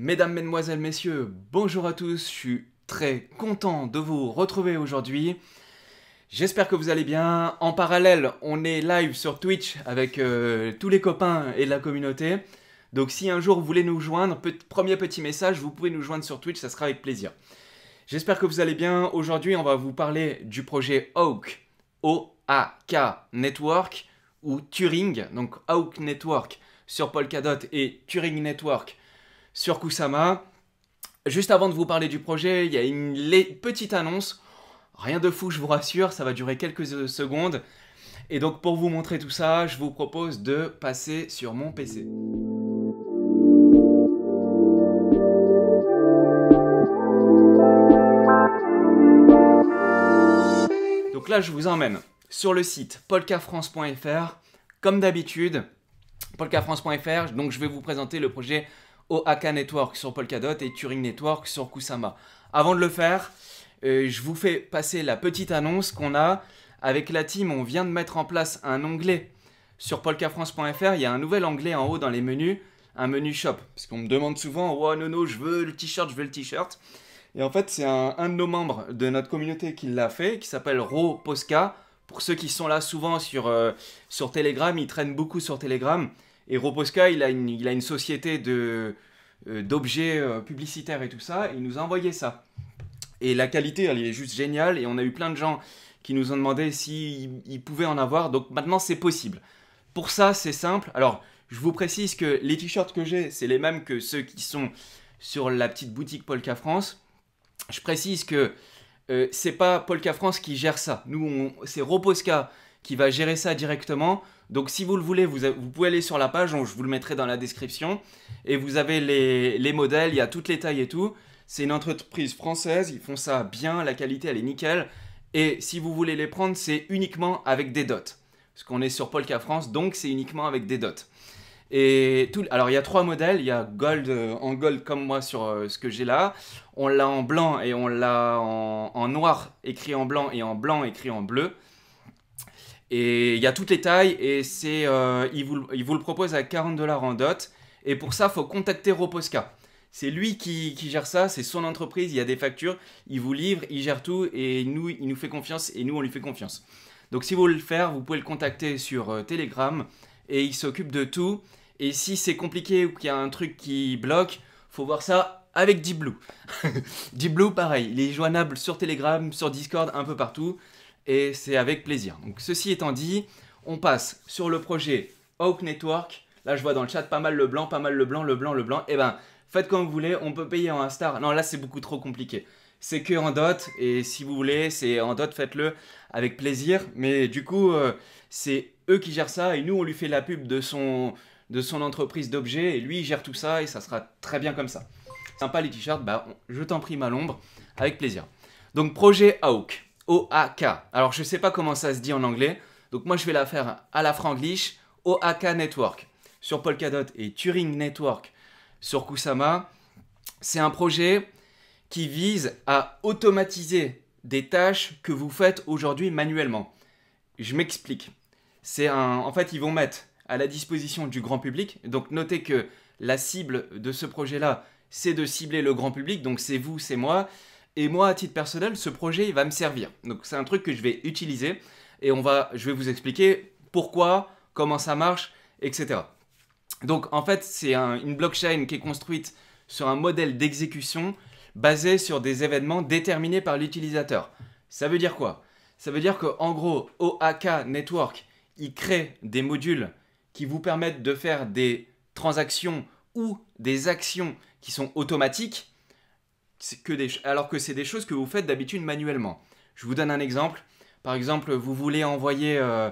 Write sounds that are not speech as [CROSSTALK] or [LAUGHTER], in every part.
Mesdames, Mesdemoiselles, Messieurs, bonjour à tous, je suis très content de vous retrouver aujourd'hui. J'espère que vous allez bien. En parallèle, on est live sur Twitch avec euh, tous les copains et la communauté. Donc si un jour vous voulez nous joindre, premier petit message, vous pouvez nous joindre sur Twitch, ça sera avec plaisir. J'espère que vous allez bien. Aujourd'hui, on va vous parler du projet Hawk, O-A-K Network, ou Turing, donc Hawk Network sur Polkadot et Turing Network sur Kusama. Juste avant de vous parler du projet, il y a une petite annonce. Rien de fou, je vous rassure, ça va durer quelques euh, secondes. Et donc pour vous montrer tout ça, je vous propose de passer sur mon PC. Donc là, je vous emmène sur le site polkafrance.fr. Comme d'habitude, polkafrance.fr, donc je vais vous présenter le projet OAK Network sur Polkadot et Turing Network sur Kusama. Avant de le faire, euh, je vous fais passer la petite annonce qu'on a. Avec la team, on vient de mettre en place un onglet sur polkafrance.fr. Il y a un nouvel onglet en haut dans les menus, un menu shop. Parce qu'on me demande souvent, oh non, non, je veux le t-shirt, je veux le t-shirt. Et en fait, c'est un, de nos membres de notre communauté qui l'a fait, qui s'appelle Ro Posca. Pour ceux qui sont là souvent sur, euh, sur Telegram, ils traînent beaucoup sur Telegram. Et Reposka, il a une, il a une société de, euh, d'objets euh, publicitaires et tout ça, il nous a envoyé ça. Et la qualité, elle, est juste géniale, et on a eu plein de gens qui nous ont demandé s'ils pouvaient en avoir, donc maintenant c'est possible. Pour ça, c'est simple. Alors, je vous précise que les t-shirts que j'ai, c'est les mêmes que ceux qui sont sur la petite boutique Polka France. Je précise que euh, c'est pas Polka France qui gère ça. Nous, c'est Reposka qui va gérer ça directement. Donc si vous le voulez, vous, pouvez aller sur la page, donc je vous le mettrai dans la description. Et vous avez les, modèles, il y a toutes les tailles et tout. C'est une entreprise française, ils font ça bien, la qualité elle est nickel. Et si vous voulez les prendre, c'est uniquement avec des dots. Parce qu'on est sur Polka France, donc c'est uniquement avec des dots. Et tout, alors il y a trois modèles, il y a gold euh, en gold comme moi sur euh, ce que j'ai là, on l'a en blanc et on l'a en, noir écrit en blanc et en blanc écrit en bleu. Et il y a toutes les tailles et c'est, euh, il, vous, il, vous, le propose à 40 dollars en dot. Et pour ça, faut contacter Roposca. C'est lui qui, qui, gère ça, c'est son entreprise, il y a des factures, il vous livre, il gère tout et nous, il nous fait confiance et nous, on lui fait confiance. Donc si vous voulez le faire, vous pouvez le contacter sur euh, Telegram et il s'occupe de tout. Et si c'est compliqué ou qu'il y a un truc qui bloque, faut voir ça avec Deep Blue. [LAUGHS] Deep Blue, pareil, il est joignable sur Telegram, sur Discord, un peu partout et c'est avec plaisir. Donc ceci étant dit, on passe sur le projet Hawk Network. Là, je vois dans le chat pas mal le blanc, pas mal le blanc, le blanc, le blanc. Eh ben, faites comme vous voulez, on peut payer en Instar. Non, là, c'est beaucoup trop compliqué. C'est que en dot, et si vous voulez, c'est en dot, faites-le avec plaisir. Mais du coup, euh, c'est eux qui gèrent ça, et nous, on lui fait la pub de son, de son entreprise d'objets, et lui, il gère tout ça, et ça sera très bien comme ça. Sympa les t-shirts, bah, je t'en prie, lombre. avec plaisir. Donc, projet Hawk. OAK. Alors je ne sais pas comment ça se dit en anglais, donc moi je vais la faire à la franglish, OAK Network, sur Polkadot et Turing Network sur Kusama. C'est un projet qui vise à automatiser des tâches que vous faites aujourd'hui manuellement. Je m'explique. C'est un... En fait, ils vont mettre à la disposition du grand public. Donc notez que la cible de ce projet-là, c'est de cibler le grand public. Donc c'est vous, c'est moi. Et moi, à titre personnel, ce projet, il va me servir. Donc c'est un truc que je vais utiliser et on va, je vais vous expliquer pourquoi, comment ça marche, etc. Donc en fait, c'est une blockchain qui est construite sur un modèle d'exécution basé sur des événements déterminés par l'utilisateur. Ça veut dire quoi Ça veut dire qu'en gros, OAK Network, il crée des modules qui vous permettent de faire des transactions ou des actions qui sont automatiques alors que c'est des choses que vous faites d'habitude manuellement. Je vous donne un exemple. Par exemple, vous voulez envoyer, euh,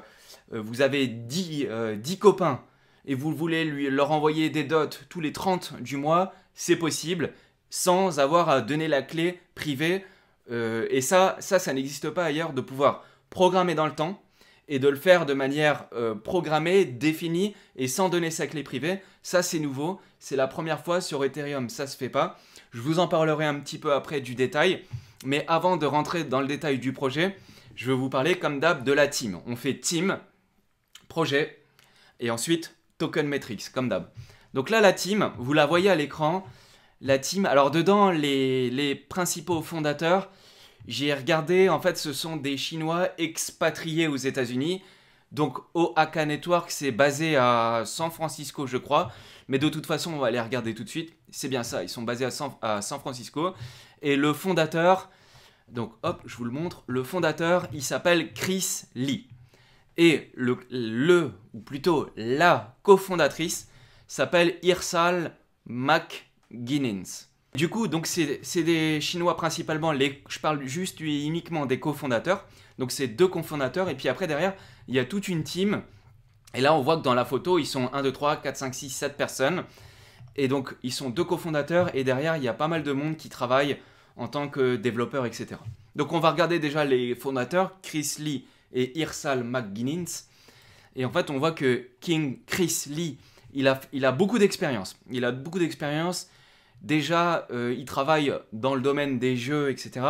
euh, vous avez 10, euh, copains et vous voulez lui, leur envoyer des dots tous les 30 du mois, c'est possible sans avoir à donner la clé privée. et ça, ça, ça n'existe pas ailleurs de pouvoir programmer dans le temps et de le faire de manière programmée, définie et sans donner sa clé privée. Ça, c'est nouveau. C'est la première fois sur Ethereum, ça se fait pas. Je vous en parlerai un petit peu après du détail, mais avant de rentrer dans le détail du projet, je vais vous parler comme d'hab de la team. On fait team, projet, et ensuite token metrics, comme d'hab. Donc là, la team, vous la voyez à l'écran. La team, alors dedans, les, les principaux fondateurs, j'ai regardé, en fait, ce sont des Chinois expatriés aux États-Unis. Donc OAK Network, c'est basé à San Francisco, je crois. Mais de toute façon, on va aller regarder tout de suite. C'est bien ça, ils sont basés à San, Francisco. Et le fondateur, donc hop, je vous le montre, le fondateur, il s'appelle Chris Lee. Et le, ou plutôt la cofondatrice, s'appelle Irsal McGuinness. Du coup, donc c'est des Chinois principalement, je parle juste uniquement des cofondateurs. Donc c'est deux cofondateurs. Et puis après, derrière, il y a toute une team. Et là, on voit que dans la photo, ils sont 1, 2, 3, 4, 5, 6, 7 personnes. Et donc, ils sont deux cofondateurs. Et derrière, il y a pas mal de monde qui travaille en tant que développeur, etc. Donc, on va regarder déjà les fondateurs, Chris Lee et Irsal McGuinness. Et en fait, on voit que King Chris Lee, il a, il a beaucoup d'expérience. Il a beaucoup d'expérience. Déjà, euh, il travaille dans le domaine des jeux, etc.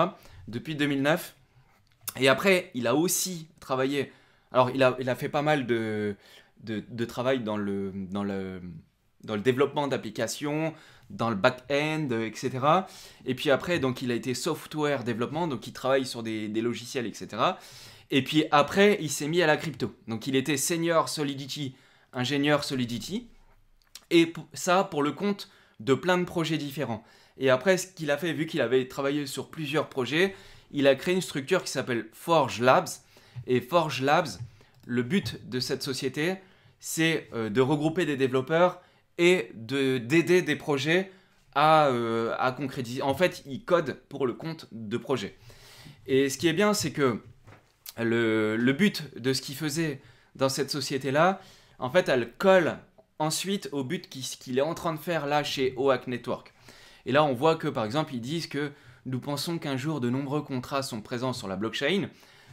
depuis 2009. Et après, il a aussi travaillé. Alors, il a, il a fait pas mal de, de, travail dans le, dans le, dans le développement d'applications, dans le back-end, etc. Et puis après, donc, il a été software développement, donc il travaille sur des, des logiciels, etc. Et puis après, il s'est mis à la crypto. Donc, il était senior Solidity, ingénieur Solidity. Et ça, pour le compte de plein de projets différents. Et après, ce qu'il a fait, vu qu'il avait travaillé sur plusieurs projets, il a créé une structure qui s'appelle Forge Labs. Et Forge Labs, le but de cette société, c'est euh, de regrouper des développeurs et d'aider des projets euh, à, concrétiser. En fait, ils codent pour le compte de projets. Et ce qui est bien, c'est que le, but de ce qu'il faisait dans cette société-là, en fait, elle colle ensuite au but qu'il est en train de faire là chez OAC Network. Et là, on voit que, par exemple, ils disent que nous pensons qu'un jour de nombreux contrats sont présents sur la blockchain.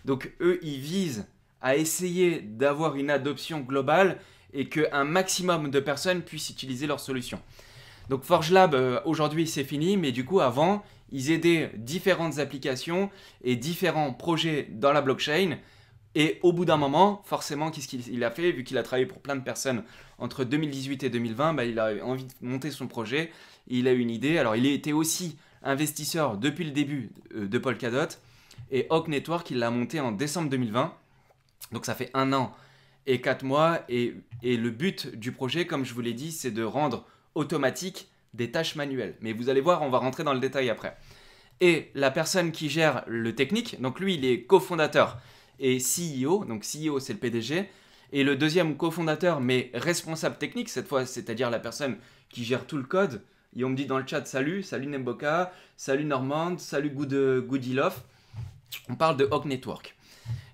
Donc eux, ils visent à essayer d'avoir une adoption globale et qu'un maximum de personnes puissent utiliser leur solution. Donc Forge ForgeLab, euh, aujourd'hui, c'est fini, mais du coup, avant, ils aidaient différentes applications et différents projets dans la blockchain. Et au bout d'un moment, forcément, qu'est-ce qu'il a fait Vu qu'il a travaillé pour plein de personnes entre 2018 et 2020, bah, il a envie de monter son projet, il a eu une idée. Alors, il était aussi investisseur depuis le début euh, de Paul Polkadot. Et Hawk Network, il l'a monté en décembre 2020. Donc ça fait un an et quatre mois. Et, et le but du projet, comme je vous l'ai dit, c'est de rendre automatique des tâches manuelles. Mais vous allez voir, on va rentrer dans le détail après. Et la personne qui gère le technique, donc lui, il est cofondateur et CEO. Donc CEO, c'est le PDG. Et le deuxième cofondateur, mais responsable technique cette fois, c'est-à-dire la personne qui gère tout le code, et on me dit dans le chat salut, salut Nemboka, salut Normande, salut Good, Love On parle de Hawk Network.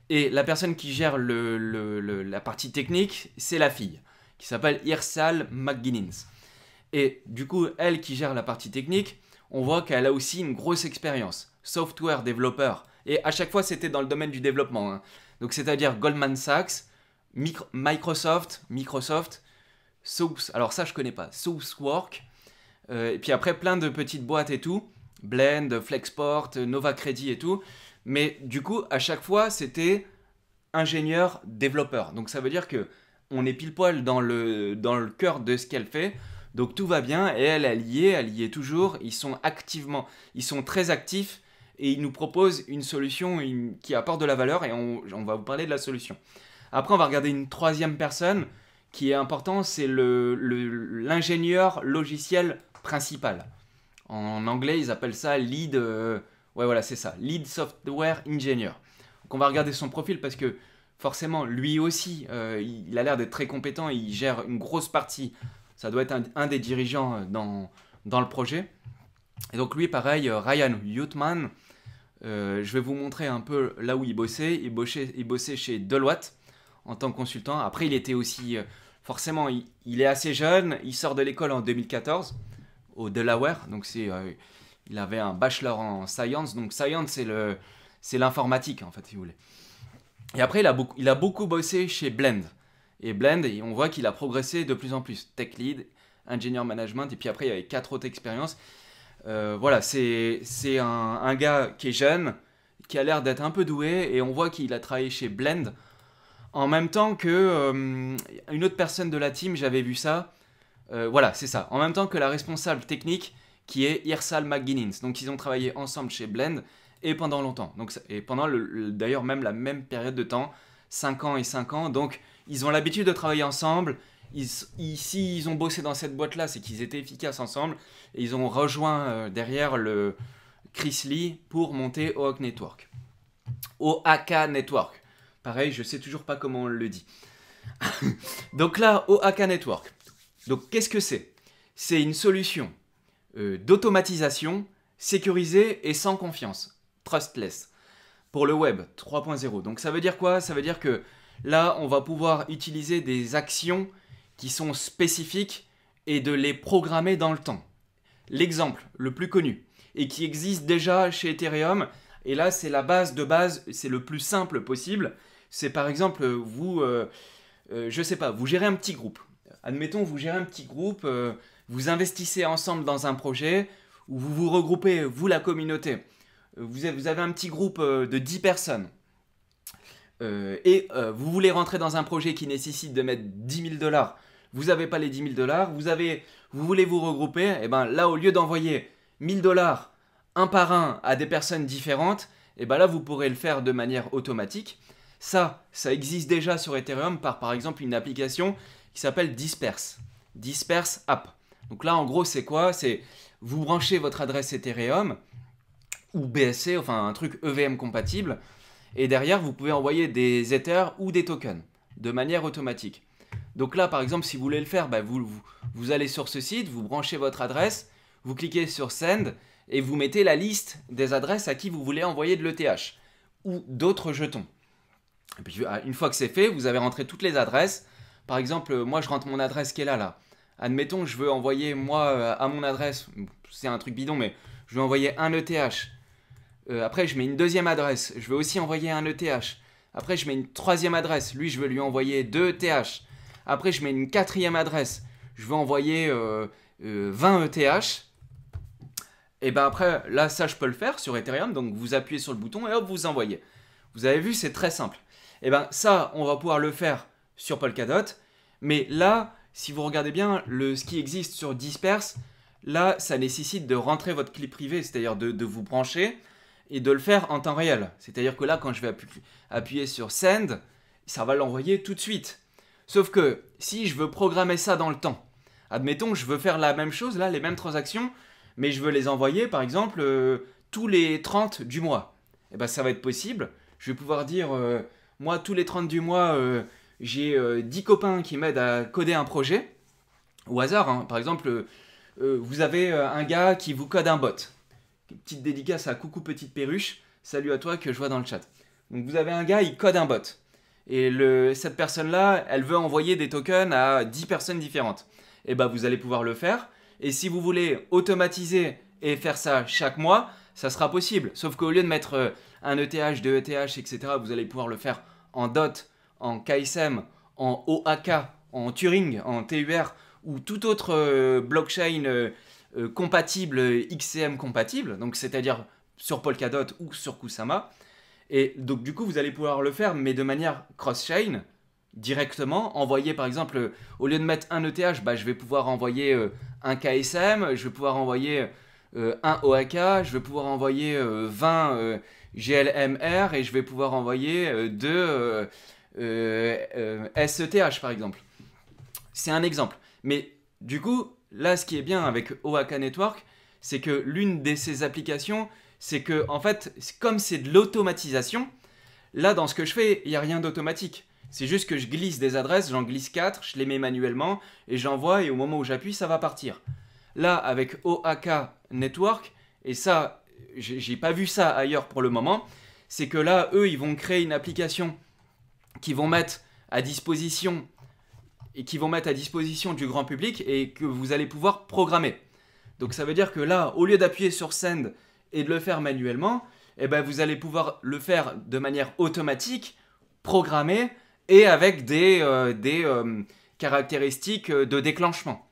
Et la personne qui gère le, la partie technique, c'est la fille, qui s'appelle Irsal McGuinness. Et du coup, elle qui gère la partie technique, on voit qu'elle a aussi une grosse expérience. Software, développeur. Et à chaque fois, c'était dans le domaine du développement. Hein. Donc, c'est-à-dire Goldman Sachs, Microsoft, Microsoft, Source. Alors ça, je connais pas. Sourcework, euh, et puis après, plein de petites boîtes et tout. Blend, Flexport, Nova Credit et tout. Mais du coup, à chaque fois, c'était ingénieur développeur. Donc ça veut dire que on est pile poil dans le, dans le cœur de ce qu'elle fait. Donc tout va bien et elle, elle y est, elle y est toujours. Ils sont activement, ils sont très actifs et ils nous proposent une solution qui apporte de la valeur et on, va vous parler de la solution. Après, on va regarder une troisième personne qui est important, c'est l'ingénieur le, l'ingénieur logiciel principal. En anglais, ils appellent ça lead. Euh, ouais, voilà, c'est ça, lead software engineer. Donc on va regarder son profil parce que forcément, lui aussi, euh, il a l'air d'être très compétent. Il gère une grosse partie. Ça doit être un, des dirigeants euh, dans, dans, le projet. Et donc lui, pareil, Ryan Hutman. je vais vous montrer un peu là où il bossait. Il bossait, il bossait chez Deloitte en tant que consultant. Après, il était aussi, euh, forcément, il, est assez jeune, il sort de l'école en 2014 au Delaware, donc c'est, euh, il avait un bachelor en science, donc science c'est le, c'est l'informatique en fait, si vous voulez. Et après, il a beaucoup, il a beaucoup bossé chez Blend. Et Blend, on voit qu'il a progressé de plus en plus. Tech lead, Engineer management, et puis après, il y avait quatre autres expériences. Euh, voilà, c'est, c'est un, gars qui est jeune, qui a l'air d'être un peu doué, et on voit qu'il a travaillé chez Blend en même temps que euh, une autre personne de la team, j'avais vu ça. Euh, voilà, c'est ça. En même temps que la responsable technique qui est Irsal McGuinness. Donc ils ont travaillé ensemble chez Blend et pendant longtemps. Donc, et pendant d'ailleurs même la même période de temps, 5 ans et 5 ans. Donc ils ont l'habitude de travailler ensemble. Ici, ils, ont bossé dans cette boîte-là, c'est qu'ils étaient efficaces ensemble. Et ils ont rejoint euh, derrière le Chris Lee pour monter au Network. Au Network. Pareil, je sais toujours pas comment on le dit. [LAUGHS] Donc là, OAK Network. Donc qu'est-ce que c'est C'est une solution euh, d'automatisation sécurisée et sans confiance, trustless, pour le web 3.0. Donc ça veut dire quoi Ça veut dire que là, on va pouvoir utiliser des actions qui sont spécifiques et de les programmer dans le temps. L'exemple le plus connu et qui existe déjà chez Ethereum, et là c'est la base de base, c'est le plus simple possible, c'est par exemple, euh, vous, euh, euh, sais pas, vous gérez un petit groupe. Admettons, vous gérez un petit groupe, vous investissez ensemble dans un projet, où vous vous regroupez, vous la communauté. Vous avez, un petit groupe de 10 personnes. et vous voulez rentrer dans un projet qui nécessite de mettre 10 000 dollars. Vous n'avez pas les 10 000 dollars, vous, voulez vous regrouper, et eh ben là, au lieu d'envoyer 1000 dollars un par un à des personnes différentes, et eh bien là vous pourrez le faire de manière automatique. Ça, ça existe déjà sur Ethereum par par exemple une application qui s'appelle Disperse. Disperse App. Donc là, en gros, c'est quoi C'est vous branchez votre adresse Ethereum ou BSC, enfin un truc EVM compatible, et derrière, vous pouvez envoyer des Ethers ou des tokens de manière automatique. Donc là, par exemple, si vous voulez le faire, bah, vous, vous, allez sur ce site, vous branchez votre adresse, vous cliquez sur Send et vous mettez la liste des adresses à qui vous voulez envoyer de l'ETH ou d'autres jetons. Euh, une fois que c'est fait, vous avez rentré toutes les adresses. Par exemple, euh, moi je rentre mon adresse qui est là, là. Admettons, je veux envoyer moi euh, à mon adresse, c'est un truc bidon, mais je veux envoyer un ETH. après, je mets une deuxième adresse, je veux aussi envoyer un ETH. Après, je mets une troisième adresse, lui je veux lui envoyer deux ETH. Après, je mets une quatrième adresse, je veux envoyer 20 ETH. E et bien après, là, ça je peux le faire sur Ethereum, donc vous appuyez sur le bouton et hop, vous envoyez. Vous avez vu, c'est très simple. Eh ben ça, on va pouvoir le faire sur Polkadot. Mais là, si vous regardez bien, le, ce qui existe sur Disperse, là, ça nécessite de rentrer votre clé privée, c'est-à-dire de, vous brancher et de le faire en temps réel. C'est-à-dire que là, quand je vais appuyer sur Send, ça va l'envoyer tout de suite. Sauf que si je veux programmer ça dans le temps, admettons que je veux faire la même chose, là, les mêmes transactions, mais je veux les envoyer, par exemple, euh, tous les 30 du mois. eh ben, ça va être possible. Je vais pouvoir dire, euh, moi, tous les 30 du mois, euh, j'ai 10 euh, copains qui m'aident à coder un projet. Au hasard, hein. par exemple, euh, vous avez un gars qui vous code un bot. Petite dédicace à Coucou Petite Perruche. Salut à toi que je vois dans le chat. Donc vous avez un gars, il code un bot. Et cette personne-là, elle veut envoyer des tokens à 10 personnes différentes. Et eh bien vous allez pouvoir le faire. Et si vous voulez automatiser et faire ça chaque mois, ça sera possible. Sauf qu'au lieu de mettre euh, un ETH, deux ETH, etc., vous allez pouvoir le faire en DOT, en KSM, en OAK, en Turing, en TUR ou tout autre euh, blockchain euh, compatible, XCM compatible, donc c'est-à-dire sur Polkadot ou sur Kusama. Et donc du coup, vous allez pouvoir le faire, mais de manière cross-chain, directement, envoyer par exemple, au lieu de mettre un ETH, bah, je vais pouvoir envoyer un KSM, je vais pouvoir envoyer euh, un OAK, je vais pouvoir envoyer 20 euh, euh, GLMR et je vais pouvoir envoyer 2 SETH par exemple. C'est un exemple. Mais du coup, là, ce qui est bien avec OAK Network, c'est que l'une de ces applications, c'est que, en fait, comme c'est de l'automatisation, là, dans ce que je fais, il n'y a rien d'automatique. C'est juste que je glisse des adresses, j'en glisse 4, je les mets manuellement, et j'envoie, et au moment où j'appuie, ça va partir. Là, avec OAK Network, et ça, j'ai pas vu ça ailleurs pour le moment, c'est que là, eux, ils vont créer une application qu'ils vont mettre à disposition et qui vont mettre à disposition du grand public et que vous allez pouvoir programmer. Donc ça veut dire que là, au lieu d'appuyer sur send et de le faire manuellement, eh ben vous allez pouvoir le faire de manière automatique, programmée et avec des, euh, des euh, caractéristiques de déclenchement.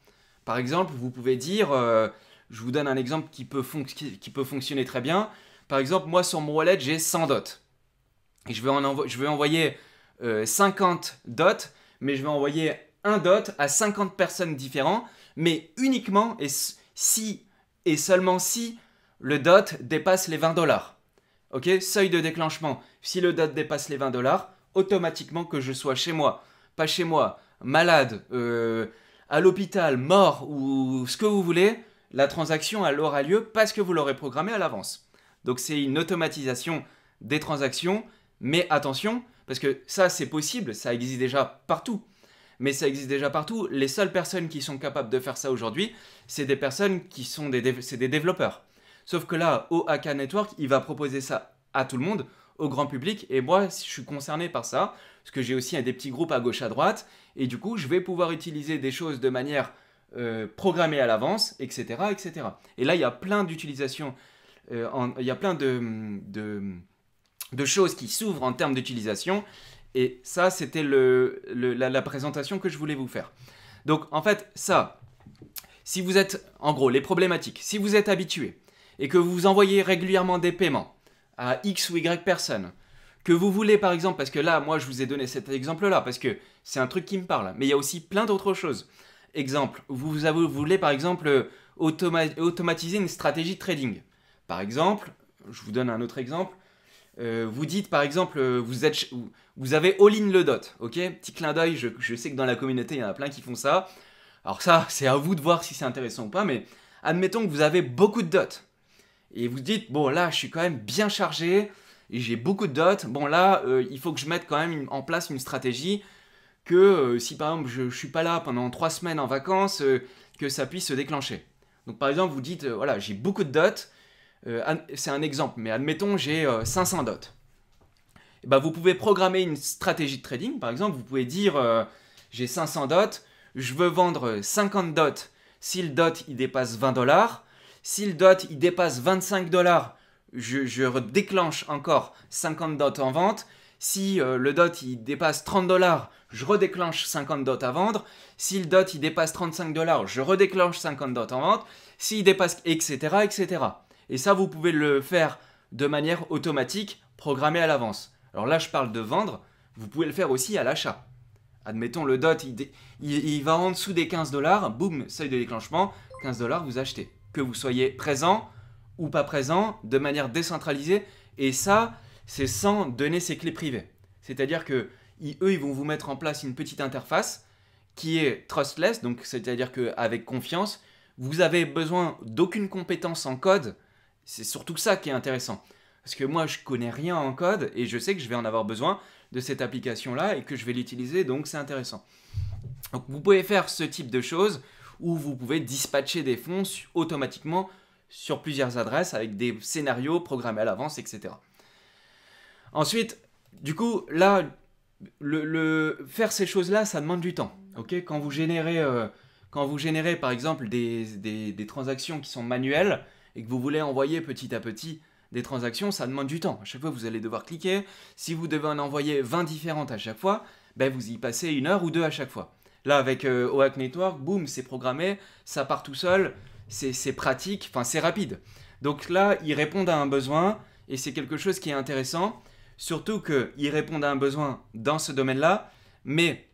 Par exemple, vous pouvez dire euh, je vous donne un exemple qui peut, fonctionner très bien. Par exemple, moi sur mon wallet, j'ai 100 dots. Et je vais, envoyer 50 euh, dots, mais je vais envoyer un dot à 50 personnes différentes, mais uniquement et si et seulement si le dot dépasse les 20 dollars. Ok Seuil de déclenchement. Si le dot dépasse les 20 dollars, automatiquement que je sois chez moi, pas chez moi, malade, euh, à l'hôpital, mort ou ce que vous voulez, la transaction elle aura lieu parce que vous l'aurez programmée à l'avance. Donc c'est une automatisation des transactions, mais attention, parce que ça c'est possible, ça existe déjà partout. Mais ça existe déjà partout. Les seules personnes qui sont capables de faire ça aujourd'hui, c'est des personnes qui sont des, des développeurs. Sauf que là, OAK Network, il va proposer ça à tout le monde, au grand public, et moi, je suis concerné par ça, parce que j'ai aussi des petits groupes à gauche à droite, et du coup, je vais pouvoir utiliser des choses de manière euh, programmé à l'avance, etc., etc. Et là, il y a plein d'utilisations, euh, il y a plein de, choses qui s'ouvrent en termes d'utilisation. Et ça, c'était la, la présentation que je voulais vous faire. Donc, en fait, ça, si vous êtes, en gros, les problématiques, si vous êtes habitué et que vous envoyez régulièrement des paiements à X ou Y personnes, que vous voulez par exemple, parce que là, moi, je vous ai donné cet exemple-là, parce que c'est un truc qui me parle, mais il y a aussi plein d'autres choses. Exemple, vous, voulez par exemple euh, automatiser une stratégie de trading. Par exemple, je vous donne un autre exemple. Euh, vous dites par exemple, euh, vous, vous avez all-in le dot, ok Petit clin d'œil, je, sais que dans la communauté, il y en a plein qui font ça. Alors ça, c'est à vous de voir si c'est intéressant ou pas, mais admettons que vous avez beaucoup de DOT. Et vous dites, bon là, je suis quand même bien chargé, et j'ai beaucoup de DOT. bon là, il faut que je mette quand même en place une stratégie que euh, si par exemple je, ne suis pas là pendant trois semaines en vacances, euh, que ça puisse se déclencher. Donc par exemple, vous dites, euh, voilà, j'ai beaucoup de dots, c'est un exemple, mais admettons j'ai 500 dots. Et eh ben, vous pouvez programmer une stratégie de trading, par exemple, vous pouvez dire, j'ai 500 dots, je veux vendre 50 dots si le dot il dépasse 20 dollars, si le dot il dépasse 25 dollars, je, je déclenche encore 50 dots en vente, si euh, le DOT il dépasse 30 dollars, je redéclenche 50 dots à vendre. Si le DOT il dépasse 35 dollars, je redéclenche 50 dots en vente. S'il dépasse, etc., etc. Et ça, vous pouvez le faire de manière automatique, programmée à l'avance. Alors là, je parle de vendre, vous pouvez le faire aussi à l'achat. Admettons, le DOT, il, va en dessous des 15 dollars, boum, seuil de déclenchement, 15 dollars, vous achetez. Que vous soyez présent ou pas présent, de manière décentralisée. Et ça, c'est sans donner ses clés privées. C'est-à-dire que ils, eux, ils vont vous mettre en place une petite interface qui est trustless, donc c'est-à-dire qu'avec confiance, vous avez besoin d'aucune compétence en code. C'est surtout ça qui est intéressant. Parce que moi, je connais rien en code et je sais que je vais en avoir besoin de cette application-là et que je vais l'utiliser, donc c'est intéressant. vous pouvez faire ce type de choses où vous pouvez dispatcher des fonds automatiquement sur plusieurs adresses avec des scénarios programmés à l'avance, etc. Ensuite, du coup, là, le, faire ces choses-là, ça demande du temps. quand vous générez, euh, quand vous générez par exemple des, des, des, transactions qui sont manuelles et que vous voulez envoyer petit à petit des transactions, ça demande du temps. À chaque fois, vous allez devoir cliquer. Si vous devez en envoyer 20 différentes à chaque fois, ben, vous y passez une heure ou deux à chaque fois. Là, avec euh, Network, boum, c'est programmé, ça part tout seul, c'est pratique, enfin, c'est rapide. Donc là, ils répondent à un besoin et c'est quelque chose qui est intéressant. Surtout qu'ils répondent à un besoin dans ce domaine-là, mais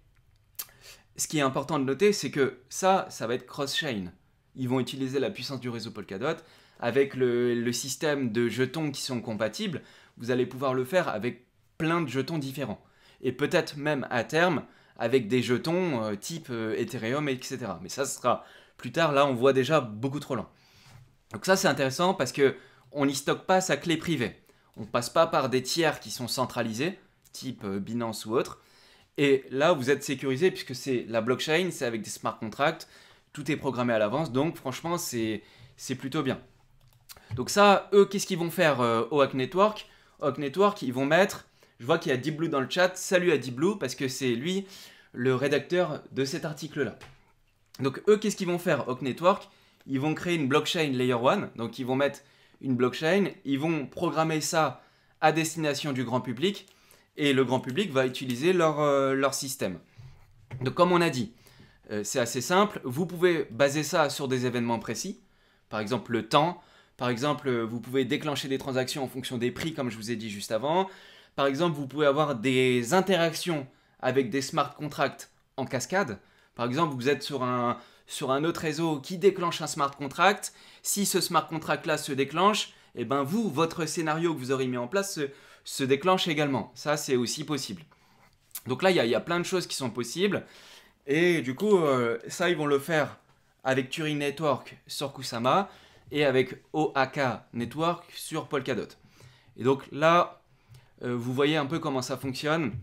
ce qui est important de noter, c'est que ça, ça va être cross-chain. Ils vont utiliser la puissance du réseau Polkadot avec le, système de jetons qui sont compatibles. Vous allez pouvoir le faire avec plein de jetons différents. Et peut-être même à terme avec des jetons euh, type euh, Ethereum, etc. Mais ça sera plus tard. Là, on voit déjà beaucoup trop lent. Donc ça, c'est intéressant parce que on n'y stocke pas sa clé privée. On passe pas par des tiers qui sont centralisés, type euh, Binance ou autre. Et là, vous êtes sécurisé puisque c'est la blockchain, c'est avec des smart contracts, tout est programmé à l'avance. Donc, franchement, c'est plutôt bien. Donc ça, eux, qu'est-ce qu'ils vont faire euh, au Hack Network Au Hack Network, ils vont mettre, je vois qu'il y a Deep Blue dans le chat, salut à Deep Blue, parce que c'est lui le rédacteur de cet article-là. Donc eux, qu'est-ce qu'ils vont faire au Hack Network Ils vont créer une blockchain Layer 1, donc ils vont mettre une blockchain, ils vont programmer ça à destination du grand public et le grand public va utiliser leur, euh, leur système. Donc comme on a dit, euh, c'est assez simple, vous pouvez baser ça sur des événements précis, par exemple le temps, par exemple vous pouvez déclencher des transactions en fonction des prix comme je vous ai dit juste avant, par exemple vous pouvez avoir des interactions avec des smart contracts en cascade, par exemple vous êtes sur un, sur un autre réseau qui déclenche un smart contract. Si ce smart contract-là se déclenche, et eh ben vous, votre scénario que vous aurez mis en place se, déclenche également. Ça, c'est aussi possible. Donc là, il y, a plein de choses qui sont possibles. Et du coup, euh, ça, ils vont le faire avec Turing Network sur Kusama et avec OAK Network sur Polkadot. Et donc là, euh, vous voyez un peu comment ça fonctionne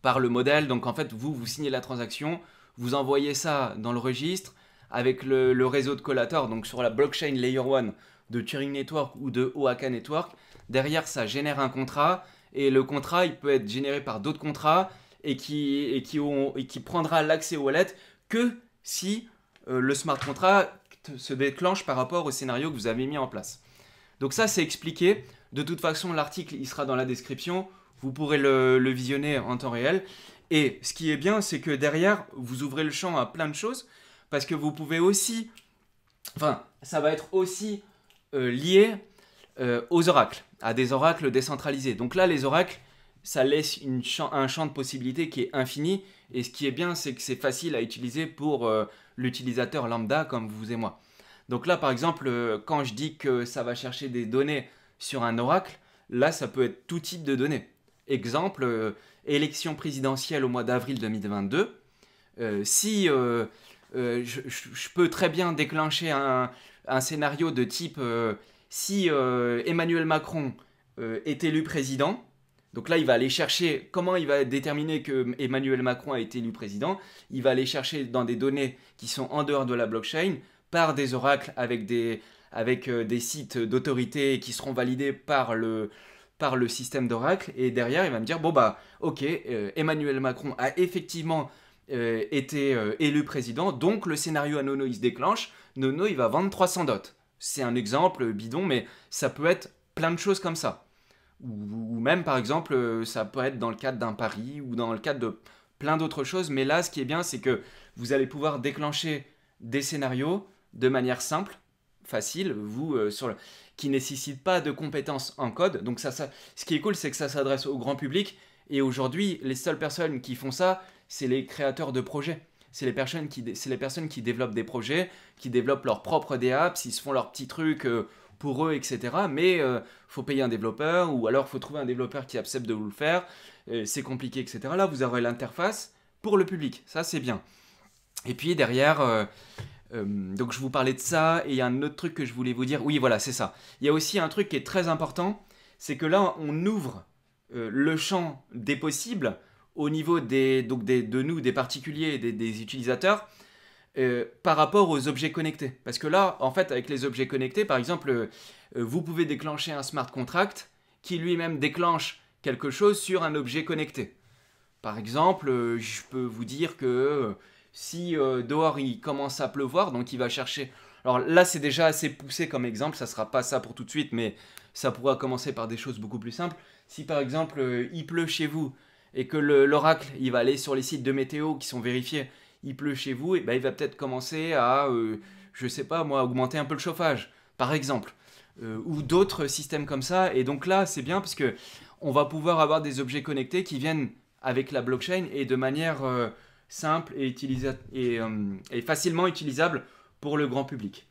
par le modèle. Donc en fait, vous, vous signez la transaction, vous envoyez ça dans le registre avec le, réseau de Collator, donc sur la blockchain Layer 1 de Turing Network ou de OAK Network. Derrière, ça génère un contrat et le contrat, il peut être généré par d'autres contrats et qui, et qui, prendra l'accès aux wallet que si euh, le smart contract se déclenche par rapport au scénario que vous avez mis en place. Donc ça, c'est expliqué. De toute façon, l'article, il sera dans la description. Vous pourrez le visionner en temps réel. Et ce qui est bien, c'est que derrière, vous ouvrez le champ à plein de choses, parce que vous pouvez aussi, enfin, ça va être aussi euh, lié euh, aux oracles, à des oracles décentralisés. Donc là, les oracles, ça laisse un champ de possibilités qui est infini, et ce qui est bien, c'est que c'est facile à utiliser pour euh, l'utilisateur lambda comme vous et moi. Donc là, par exemple, quand je dis que ça va chercher des données sur un oracle, là, ça peut être tout type de données. Exemple, élection présidentielle au mois d'avril 2022, euh, si euh, euh, je, peux très bien déclencher un, scénario de type si Emmanuel Macron est élu président, donc là il va aller chercher comment il va déterminer que Emmanuel Macron a été élu président, il va aller chercher dans des données qui sont en dehors de la blockchain, par des oracles avec des, avec des sites d'autorité qui seront validés par le, par le système d'Oracle, et derrière, il va me dire, bon bah, ok, euh, Emmanuel Macron a effectivement euh, été euh, élu président, donc le scénario à Nono, il se déclenche, Nono, il va vendre 300 dots. C'est un exemple bidon, mais ça peut être plein de choses comme ça. Ou, même, par exemple, ça peut être dans le cadre d'un pari, ou dans le cadre de plein d'autres choses, mais là, ce qui est bien, c'est que vous allez pouvoir déclencher des scénarios de manière simple, facile, vous sur le qui nécessite pas de compétences en code. Donc ça, ce qui est cool, c'est que ça s'adresse au grand public. Et aujourd'hui, les seules personnes qui font ça, c'est les créateurs de projets. C'est les, personnes qui, c'est les personnes qui développent des projets, qui développent leur propre DApps, ils se font leurs petits trucs euh, pour eux, etc. Mais il euh, faut payer un développeur, ou alors faut trouver un développeur qui accepte de vous le faire. Euh, c'est compliqué, etc. Là, vous aurez l'interface pour le public. Ça, c'est bien. Et puis derrière, euh, donc je vous parlais de ça, et il y a un autre truc que je voulais vous dire. Oui, voilà, c'est ça. Il y a aussi un truc qui est très important, c'est que là, on ouvre euh, le champ des possibles au niveau des, de nous, des particuliers, des, utilisateurs, euh, par rapport aux objets connectés. Parce que là, en fait, avec les objets connectés, par exemple, vous pouvez déclencher un smart contract qui lui-même déclenche quelque chose sur un objet connecté. Par exemple, je peux vous dire que si euh, dehors il commence à pleuvoir, donc il va chercher. Alors là, c'est déjà assez poussé comme exemple, ça sera pas ça pour tout de suite, mais ça pourra commencer par des choses beaucoup plus simples. Si par exemple euh, il pleut chez vous et que l'oracle il va aller sur les sites de météo qui sont vérifiés, il pleut chez vous, et ben il va peut-être commencer à, euh, je sais pas moi, augmenter un peu le chauffage, par exemple, ou d'autres systèmes comme ça. Et donc là, c'est bien parce que on va pouvoir avoir des objets connectés qui viennent avec la blockchain et de manière simple euh, et, facilement utilisable pour le grand public.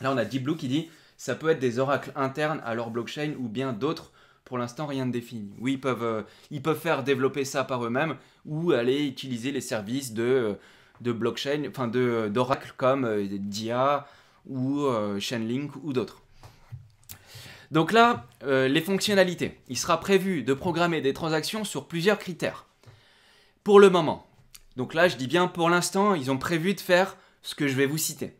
Là, on a Deep Blue qui dit ça peut être des oracles internes à leur blockchain ou bien d'autres. Pour l'instant, rien de défini. Oui, ils peuvent, euh, ils peuvent faire développer ça par eux-mêmes ou aller utiliser les services de, euh, blockchain, enfin d'oracles comme DIA ou Chainlink ou d'autres. Donc là, les fonctionnalités. Il sera prévu de programmer des transactions sur plusieurs critères. Pour le moment, donc là, je dis bien pour l'instant, ils ont prévu de faire ce que je vais vous citer.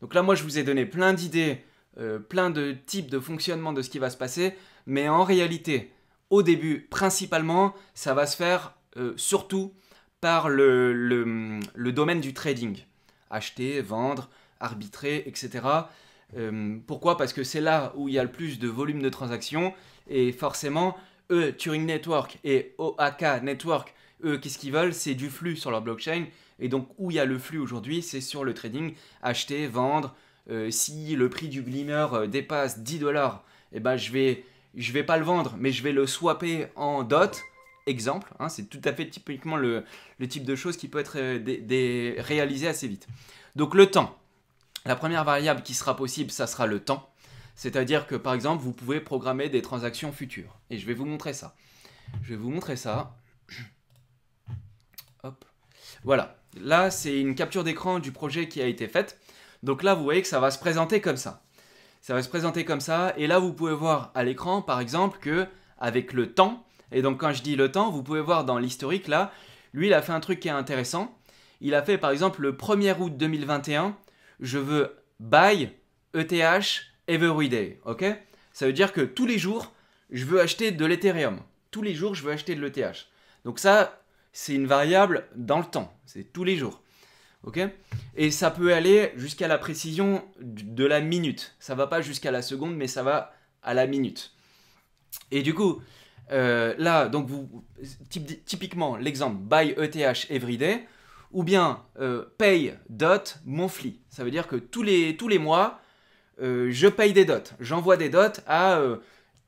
Donc là, moi, je vous ai donné plein d'idées, euh, plein de types de fonctionnement de ce qui va se passer, mais en réalité, au début, principalement, ça va se faire euh, surtout par le, domaine du trading. Acheter, vendre, arbitrer, etc. Euh, pourquoi Parce que c'est là où il y a le plus de volume de transactions et forcément, eux, Turing Network et OAK Network, eux, qu'est-ce qu'ils veulent C'est du flux sur leur blockchain. Et donc, où il y a le flux aujourd'hui, c'est sur le trading. Acheter, vendre. Euh, si le prix du glimmer euh, dépasse 10 dollars, eh ben, je vais, je vais pas le vendre, mais je vais le swapper en dot. Exemple, hein, c'est tout à fait typiquement le, type de choses qui peut être euh, des, réalisé assez vite. Donc, le temps. La première variable qui sera possible, ça sera le temps. C'est-à-dire que par exemple, vous pouvez programmer des transactions futures. Et je vais vous montrer ça. Je vais vous montrer ça. Voilà. Là, c'est une capture d'écran du projet qui a été faite. Donc là, vous voyez que ça va se présenter comme ça. Ça va se présenter comme ça. Et là, vous pouvez voir à l'écran, par exemple, que avec le temps, et donc quand je dis le temps, vous pouvez voir dans l'historique là, lui, il a fait un truc qui est intéressant. Il a fait, par exemple, le 1er août 2021, je veux buy ETH every day. Ok Ça veut dire que tous les jours, je veux acheter de l'Ethereum. Tous les jours, je veux acheter de l'ETH. Donc ça, c'est une variable dans le temps, c'est tous les jours. ok et ça peut aller jusqu'à la précision de la minute. Ça va pas jusqu'à la seconde, mais ça va à la minute. Et du coup, euh, là, donc vous, typiquement l'exemple buy ETH everyday ou bien euh, pay dot monthly. Ça veut dire que tous les, tous les mois, euh, je paye des dots. J'envoie des dots à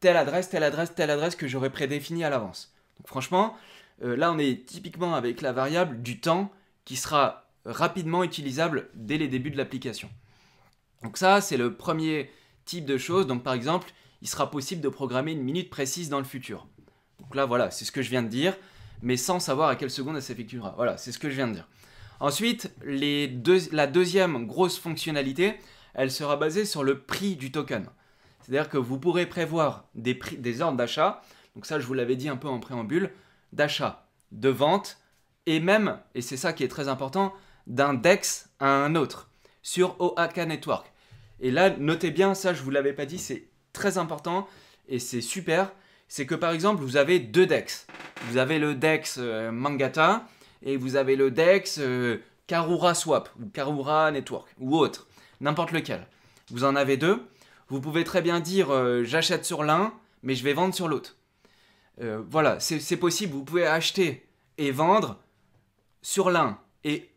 telle adresse, telle adresse, telle adresse que j'aurais prédéfini à l'avance. Donc franchement, euh, là, on est typiquement avec la variable du temps qui sera rapidement utilisable dès les débuts de l'application. Donc ça, c'est le premier type de choses. Donc par exemple, il sera possible de programmer une minute précise dans le futur. Donc là, voilà, c'est ce que je viens de dire, mais sans savoir à quelle seconde elle s'effectuera. Voilà, c'est ce que je viens de dire. Ensuite, la deuxième grosse fonctionnalité, elle sera basée sur le prix du token. C'est-à-dire que vous pourrez prévoir des, prix, des ordres d'achat. Donc ça, je vous l'avais dit un peu en préambule d'achat, de vente, et même, et c'est ça qui est très important, d'un DEX à un autre sur OAK Network. Et là, notez bien, ça je vous l'avais pas dit, c'est très important et c'est super, c'est que par exemple vous avez deux DEX. Vous avez le DEX euh, Mangata et vous avez le DEX euh, Karura Swap ou Karura Network ou autre, n'importe lequel. Vous en avez deux, vous pouvez très bien dire euh, j'achète sur l'un mais je vais vendre sur l'autre. Euh, voilà, c'est possible, vous pouvez acheter et vendre sur l'un et,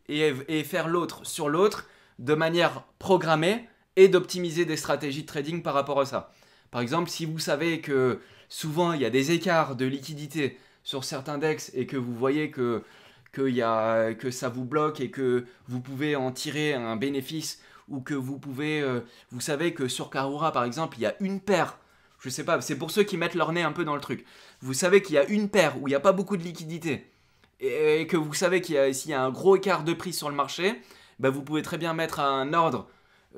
faire l'autre sur l'autre de manière programmée et d'optimiser des stratégies de trading par rapport à ça. Par exemple, si vous savez que souvent il y a des écarts de liquidité sur certains DEX et que vous voyez que, que, ça vous bloque et que vous pouvez en tirer un bénéfice ou que vous pouvez, euh, vous savez que sur Karura par exemple, il y a une paire. Je sais pas, c'est pour ceux qui mettent leur nez un peu dans le truc vous savez qu'il y a une paire où il n'y a pas beaucoup de liquidité et, que vous savez qu'il y, a a un gros écart de prix sur le marché, bah, vous pouvez très bien mettre un ordre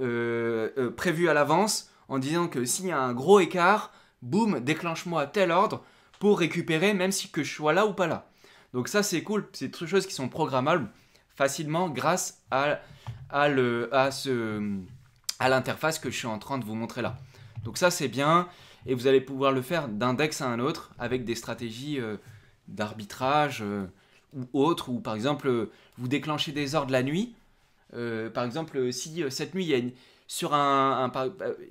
euh, euh, prévu à l'avance en disant que s'il y a un gros écart, boum, déclenche-moi tel ordre pour récupérer même si que je sois là ou pas là. Donc ça c'est cool, c'est des choses qui sont programmables facilement grâce à, à le, à, ce, à l'interface que je suis en train de vous montrer là. Donc ça c'est bien et vous allez pouvoir le faire d'un DEX à un autre avec des stratégies euh, d'arbitrage euh, ou autres, ou par exemple euh, vous déclenchez des ordres la nuit. par exemple, si cette nuit il y a une, sur un,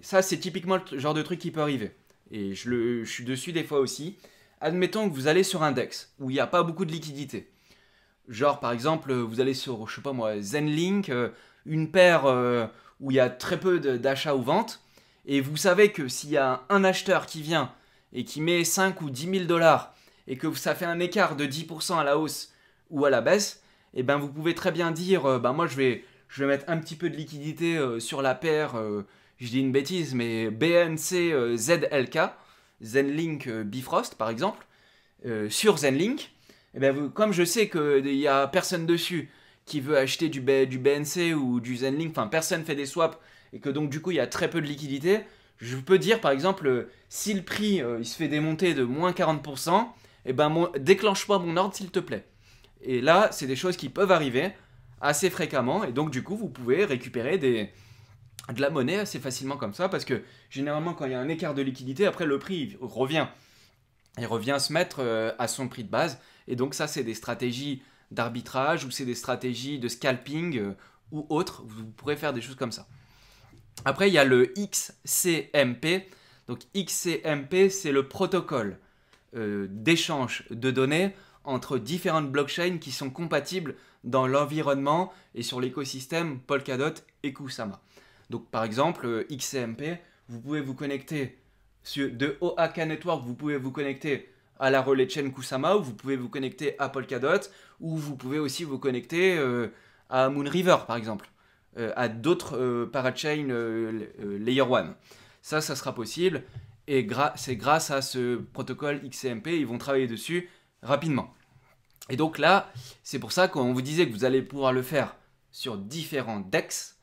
ça c'est typiquement le genre de truc qui peut arriver. Et je, le, suis dessus des fois aussi. Admettons que vous allez sur un dex où il n'y a pas beaucoup de liquidité. Genre par exemple, vous allez sur, je sais pas moi, Zenlink, une paire où il y a très peu d'achats ou ventes et vous savez que s'il y a un acheteur qui vient et qui met 5 ou 10 000 dollars et que ça fait un écart de 10% à la hausse ou à la baisse, et eh ben vous pouvez très bien dire euh, bah, moi je vais, je vais mettre un petit peu de liquidité euh, sur la paire, euh, je dis une bêtise, mais BNC ZLK, Zenlink Bifrost par exemple, sur Zenlink. Et eh ben vous, comme je sais qu'il n'y a personne dessus qui veut acheter du, du BNC ou du Zenlink, enfin personne fait des swaps et que donc du coup il y a très peu de liquidité, je peux dire par exemple euh, si le prix euh, il se fait démonter de moins 40%, et eh ben déclenche moi mon ordre s'il te plaît. Et là, c'est des choses qui peuvent arriver assez fréquemment et donc du coup vous pouvez récupérer des, de la monnaie assez facilement comme ça parce que généralement quand il y a un écart de liquidité, après le prix revient. Il revient se mettre euh, à son prix de base et donc ça c'est des stratégies d'arbitrage ou c'est des stratégies de scalping ou autres. Vous pourrez faire des choses comme ça. Après, il y a le XCMP. Donc XCMP, c'est le protocole euh, d'échange de données entre différentes blockchains qui sont compatibles dans l'environnement et sur l'écosystème Polkadot et Kusama. Donc par exemple, euh, XCMP, vous pouvez vous connecter de OAK Network, vous pouvez vous connecter à la relais chain Kusama, ou vous pouvez vous connecter à Polkadot, ou vous pouvez aussi vous connecter euh, à Moonriver par exemple. Euh, à d'autres euh, parachains euh, layer 1. Ça, ça sera possible et c'est grâce à ce protocole XMP ils vont travailler dessus rapidement. Et donc là, c'est pour ça qu'on vous disait que vous allez pouvoir le faire sur différents DEX,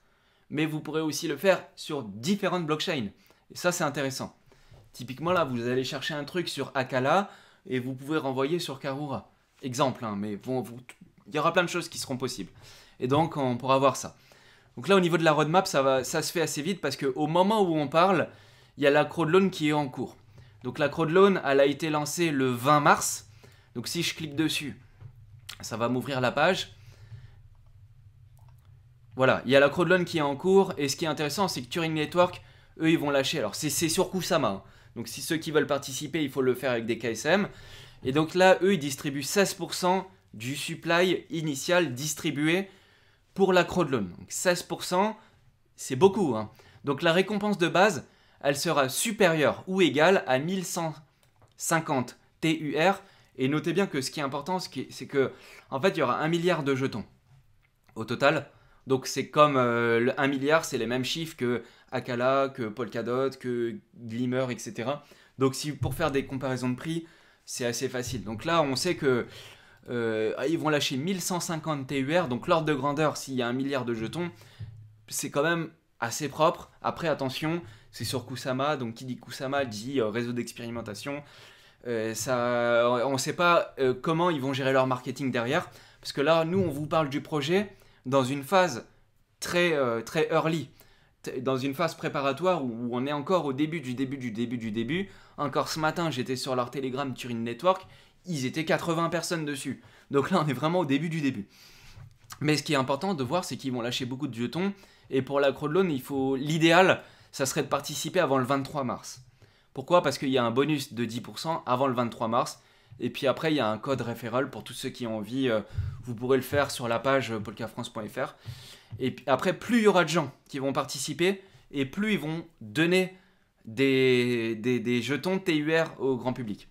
mais vous pourrez aussi le faire sur différentes blockchains. Et ça, c'est intéressant. Typiquement, là, vous allez chercher un truc sur Akala et vous pouvez renvoyer sur Karura. Exemple, hein, mais il y aura plein de choses qui seront possibles. Et donc, on pourra voir ça. Donc là, au niveau de la roadmap, ça, va, se fait assez vite parce qu'au moment où on parle, il y a la crowdloan qui est en cours. Donc la crowdloan, elle a été lancée le 20 mars. Donc si je clique dessus, ça va m'ouvrir la page. Voilà, il y a la crowdloan qui est en cours. Et ce qui est intéressant, c'est que Turing Network, eux, ils vont lâcher. Alors c'est sur Kusama. Hein. Donc si ceux qui veulent participer, il faut le faire avec des KSM. Et donc là, eux, ils distribuent 16% du supply initial distribué pour la l'homme 16%, c'est beaucoup. Hein. Donc la récompense de base, elle sera supérieure ou égale à 1150 TUR. Et notez bien que ce qui est important, c'est que en fait, il y aura un milliard de jetons au total. Donc c'est comme euh, un le 1 milliard, c'est les mêmes chiffres que Akala, que Polkadot, que Glimmer, etc. Donc si pour faire des comparaisons de prix, c'est assez facile. Donc là, on sait que euh, ils vont lâcher 1150 TUR, donc l'ordre de grandeur, s'il y a un milliard de jetons, c'est quand même assez propre. Après, attention, c'est sur Kusama, donc qui dit Kusama dit euh, réseau d'expérimentation. Euh, on ne sait pas comment ils vont gérer leur marketing derrière, parce que là, nous, on vous parle du projet dans une phase très, très early dans une phase préparatoire où on est encore au début du début du début du début. Encore ce matin, j'étais sur leur Telegram Turin Network ils étaient 80 personnes dessus. Donc là, on est vraiment au début du début. Mais ce qui est important de voir, c'est qu'ils vont lâcher beaucoup de jetons. Et pour la crowdloan, il faut l'idéal, ça serait de participer avant le 23 mars. Pourquoi Parce qu'il y a un bonus de 10% avant le 23 mars. Et puis après, il y a un code référal pour tous ceux qui ont envie. Euh, vous pourrez le faire sur la page euh, polkafrance.fr. Et après, plus il y aura de gens qui vont participer et plus ils vont donner des, des, des jetons TUR au grand public.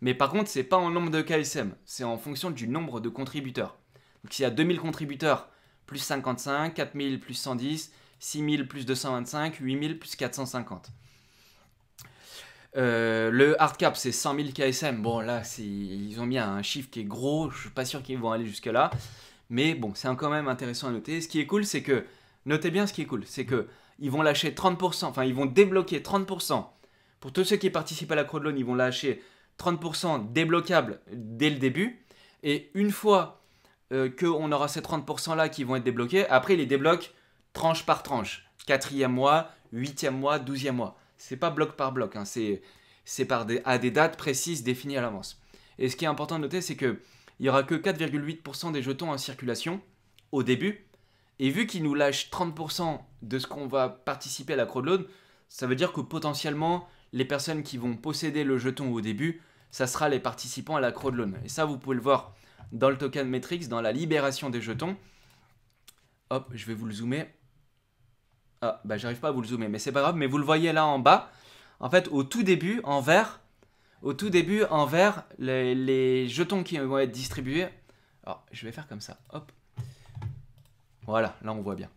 Mais par contre, c'est pas en nombre de KSM, c'est en fonction du nombre de contributeurs. Donc s'il y a 2000 contributeurs, plus 55, 4000 plus 110, 6000 plus 225, 8000 plus 450. Euh, le hard cap, c'est 100 000 KSM. Bon, là, ils ont mis un chiffre qui est gros. Je suis pas sûr qu'ils vont aller jusque-là. Mais bon, c'est quand même intéressant à noter. Ce qui est cool, c'est que. Notez bien ce qui est cool. C'est que ils vont lâcher 30%. Enfin, ils vont débloquer 30%. Pour tous ceux qui participent à la crowdloan, ils vont lâcher 30% débloquables dès le début. Et une fois que euh, qu'on aura ces 30% là qui vont être débloqués, après, il les débloque tranche par tranche. Quatrième mois, huitième mois, douzième mois. C'est pas bloc par bloc, hein, c'est, à des dates précises définies à l'avance. Et ce qui est important de noter, c'est qu'il il aura que 4,8% des jetons en circulation au début. Et vu qu'ils nous lâchent 30% de ce qu'on va participer à la crowdload, ça veut dire que potentiellement, les personnes qui vont posséder le jeton au début ça sera les participants à la croix de Et ça, vous pouvez le voir dans le token matrix, dans la libération des jetons. Hop, je vais vous le zoomer. Ah, bah j'arrive pas à vous le zoomer, mais c'est pas grave, mais vous le voyez là en bas. En fait, au tout début, en vert, au tout début, en vert, les, les jetons qui vont être distribués. Alors, je vais faire comme ça, hop. Voilà, là on voit bien.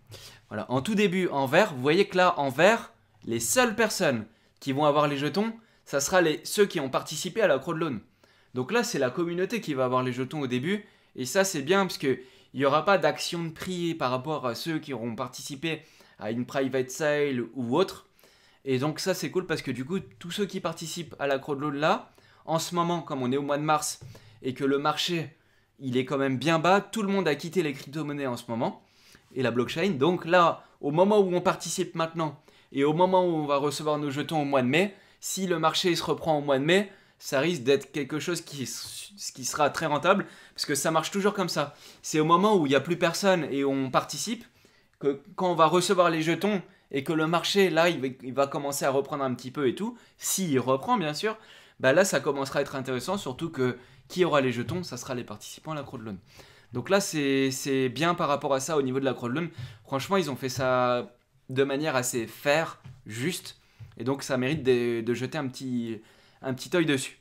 Voilà, en tout début, en vert, vous voyez que là, en vert, les seules personnes qui vont avoir les jetons, ça sera les, ceux qui ont participé à la Croix de Donc là, c'est la communauté qui va avoir les jetons au début, et ça, c'est bien, parce qu'il n'y aura pas d'action de prix par rapport à ceux qui auront participé à une private sale ou autre. Et donc ça c'est cool parce que du coup tous ceux qui participent à la Croix de là, en ce moment comme on est au mois de mars et que le marché il est quand même bien bas, tout le monde a quitté les crypto-monnaies en ce moment et la blockchain. Donc là, au moment où on participe maintenant et au moment où on va recevoir nos jetons au mois de mai, si le marché se reprend au mois de mai, ça risque d'être quelque chose qui, sera très rentable, parce que ça marche toujours comme ça. C'est au moment où il n'y a plus personne et on participe, que quand on va recevoir les jetons et que le marché, là, il va, commencer à reprendre un petit peu et tout, s'il reprend bien sûr, bah là, ça commencera à être intéressant, surtout que qui aura les jetons, ça sera les participants à la crowdloan. Donc là, c'est bien par rapport à ça au niveau de la crowdloan. Franchement, ils ont fait ça de manière assez fair, juste. Et donc ça mérite de, jeter un petit, un petit œil dessus.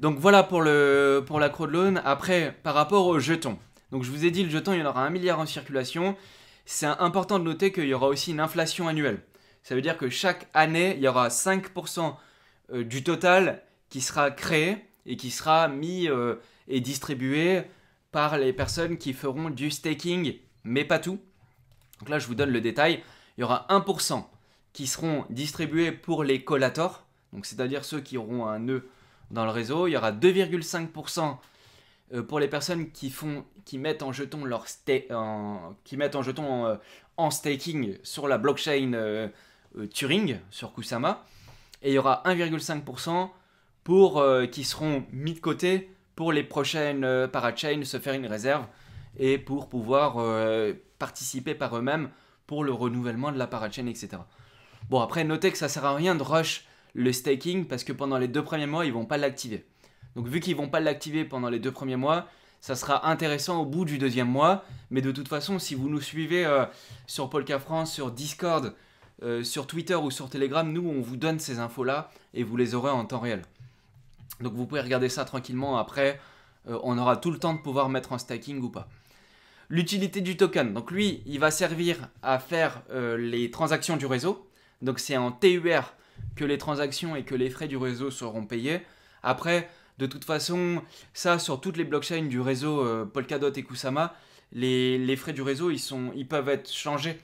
Donc voilà pour, le, pour la Crowdloan. Après, par rapport au jeton. Donc je vous ai dit, le jeton, il y en aura un milliard en circulation. C'est important de noter qu'il y aura aussi une inflation annuelle. Ça veut dire que chaque année, il y aura 5% euh, du total qui sera créé et qui sera mis euh, et distribué par les personnes qui feront du staking, mais pas tout. Donc là, je vous donne le détail. Il y aura 1% qui seront distribués pour les collators, donc c'est-à-dire ceux qui auront un nœud dans le réseau. Il y aura 2,5% euh, pour les personnes qui font, qui mettent en jeton leur en, qui mettent en jeton euh, en, staking sur la blockchain euh, Turing sur Kusama, et il y aura 1,5% pour qui seront mis de côté pour les prochaines parachains se faire une réserve et pour pouvoir participer par eux-mêmes pour le renouvellement de la parachain, etc. Bon, après, notez que ça sert à rien de rush le staking parce que pendant les deux premiers mois, ils vont pas l'activer. Donc, vu qu'ils vont pas l'activer pendant les deux premiers mois, ça sera intéressant au bout du deuxième mois. Mais de toute façon, si vous nous suivez euh, sur Polka France, sur Discord, euh, sur Twitter ou sur Telegram, nous, on vous donne ces infos-là et vous les aurez en temps réel. Donc, vous pouvez regarder ça tranquillement. Après, euh, on aura tout le temps de pouvoir mettre en staking ou pas. L'utilité du token. Donc, lui, il va servir à faire les transactions du réseau. Donc c'est en TUR que les transactions et que les frais du réseau seront payés. Après, de toute façon, ça sur toutes les blockchains du réseau euh, Polkadot et Kusama, les, frais du réseau, ils, peuvent être changés.